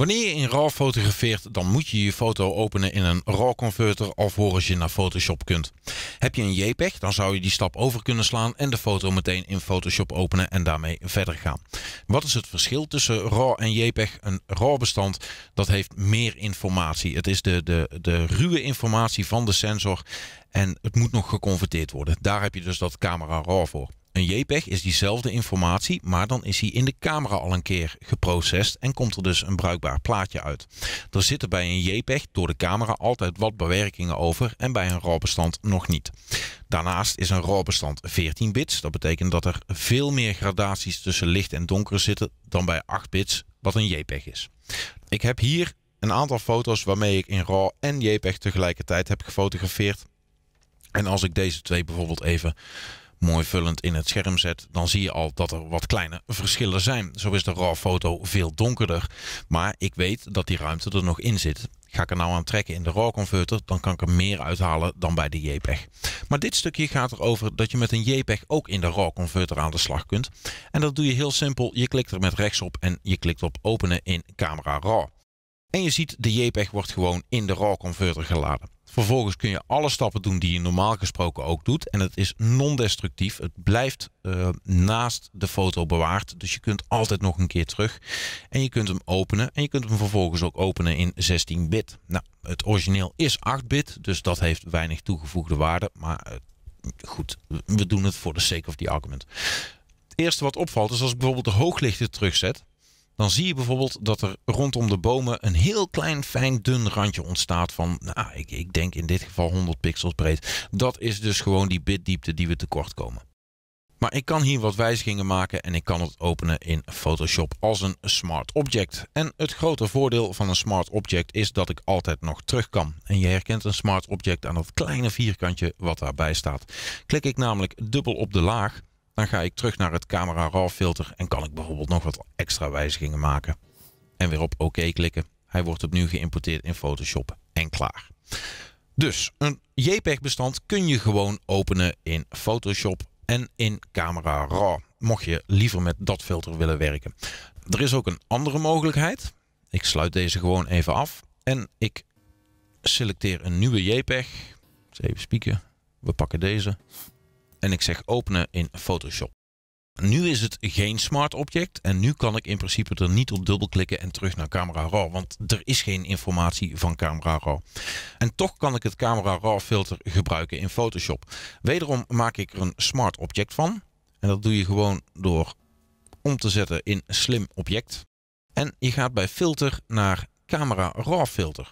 Wanneer je in RAW fotografeert, dan moet je je foto openen in een RAW-converter of je naar Photoshop kunt. Heb je een JPEG, dan zou je die stap over kunnen slaan en de foto meteen in Photoshop openen en daarmee verder gaan. Wat is het verschil tussen RAW en JPEG? Een RAW-bestand dat heeft meer informatie. Het is de, de, de ruwe informatie van de sensor en het moet nog geconverteerd worden. Daar heb je dus dat camera RAW voor. Een JPEG is diezelfde informatie, maar dan is hij in de camera al een keer geprocessed en komt er dus een bruikbaar plaatje uit. Er zitten bij een JPEG door de camera altijd wat bewerkingen over en bij een RAW-bestand nog niet. Daarnaast is een RAW-bestand 14 bits. Dat betekent dat er veel meer gradaties tussen licht en donker zitten dan bij 8 bits, wat een JPEG is. Ik heb hier een aantal foto's waarmee ik in RAW en JPEG tegelijkertijd heb gefotografeerd. En als ik deze twee bijvoorbeeld even mooi vullend in het scherm zet, dan zie je al dat er wat kleine verschillen zijn. Zo is de RAW-foto veel donkerder, maar ik weet dat die ruimte er nog in zit. Ga ik er nou aan trekken in de RAW-converter, dan kan ik er meer uithalen dan bij de JPEG. Maar dit stukje gaat erover dat je met een JPEG ook in de RAW-converter aan de slag kunt. En dat doe je heel simpel. Je klikt er met rechts op en je klikt op openen in Camera RAW. En je ziet, de JPEG wordt gewoon in de RAW converter geladen. Vervolgens kun je alle stappen doen die je normaal gesproken ook doet. En het is non-destructief. Het blijft eh, naast de foto bewaard. Dus je kunt altijd nog een keer terug. En je kunt hem openen. En je kunt hem vervolgens ook openen in 16-bit. Nou, het origineel is 8-bit. Dus dat heeft weinig toegevoegde waarde. Maar eh, goed, we doen het voor de sake of the argument. Het eerste wat opvalt is als ik bijvoorbeeld de hooglichten terugzet dan zie je bijvoorbeeld dat er rondom de bomen een heel klein fijn dun randje ontstaat van, nou, ik, ik denk in dit geval 100 pixels breed. Dat is dus gewoon die bitdiepte die we tekort komen. Maar ik kan hier wat wijzigingen maken en ik kan het openen in Photoshop als een smart object. En het grote voordeel van een smart object is dat ik altijd nog terug kan. En je herkent een smart object aan dat kleine vierkantje wat daarbij staat. Klik ik namelijk dubbel op de laag, dan ga ik terug naar het camera raw filter en kan ik bijvoorbeeld nog wat extra wijzigingen maken. En weer op OK klikken. Hij wordt opnieuw geïmporteerd in Photoshop en klaar. Dus een JPEG-bestand kun je gewoon openen in Photoshop en in Camera Raw. Mocht je liever met dat filter willen werken. Er is ook een andere mogelijkheid. Ik sluit deze gewoon even af. En ik selecteer een nieuwe JPEG. Even spieken. We pakken deze en ik zeg openen in Photoshop. Nu is het geen smart object en nu kan ik in principe er niet op dubbelklikken en terug naar camera raw, want er is geen informatie van camera raw. En toch kan ik het camera raw filter gebruiken in Photoshop. Wederom maak ik er een smart object van en dat doe je gewoon door om te zetten in slim object. En je gaat bij filter naar camera raw filter.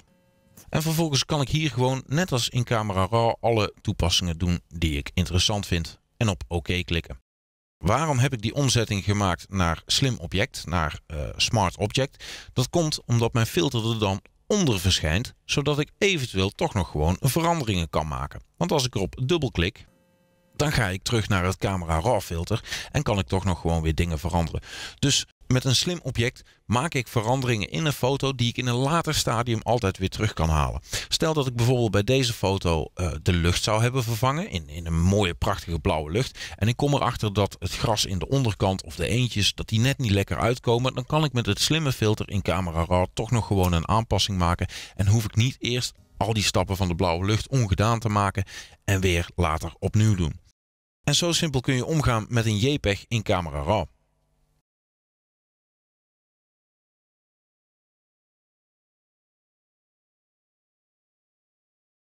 En vervolgens kan ik hier gewoon, net als in Camera Raw, alle toepassingen doen die ik interessant vind en op OK klikken. Waarom heb ik die omzetting gemaakt naar slim object, naar eh, smart object? Dat komt omdat mijn filter er dan onder verschijnt, zodat ik eventueel toch nog gewoon veranderingen kan maken. Want als ik erop dubbelklik, dan ga ik terug naar het camera raw filter en kan ik toch nog gewoon weer dingen veranderen. Dus met een slim object maak ik veranderingen in een foto die ik in een later stadium altijd weer terug kan halen. Stel dat ik bijvoorbeeld bij deze foto eh, de lucht zou hebben vervangen in, in een mooie prachtige blauwe lucht. En ik kom erachter dat het gras in de onderkant of de eentjes dat die net niet lekker uitkomen. Dan kan ik met het slimme filter in Camera Raw toch nog gewoon een aanpassing maken. En hoef ik niet eerst al die stappen van de blauwe lucht ongedaan te maken en weer later opnieuw doen. En zo simpel kun je omgaan met een JPEG in Camera Raw.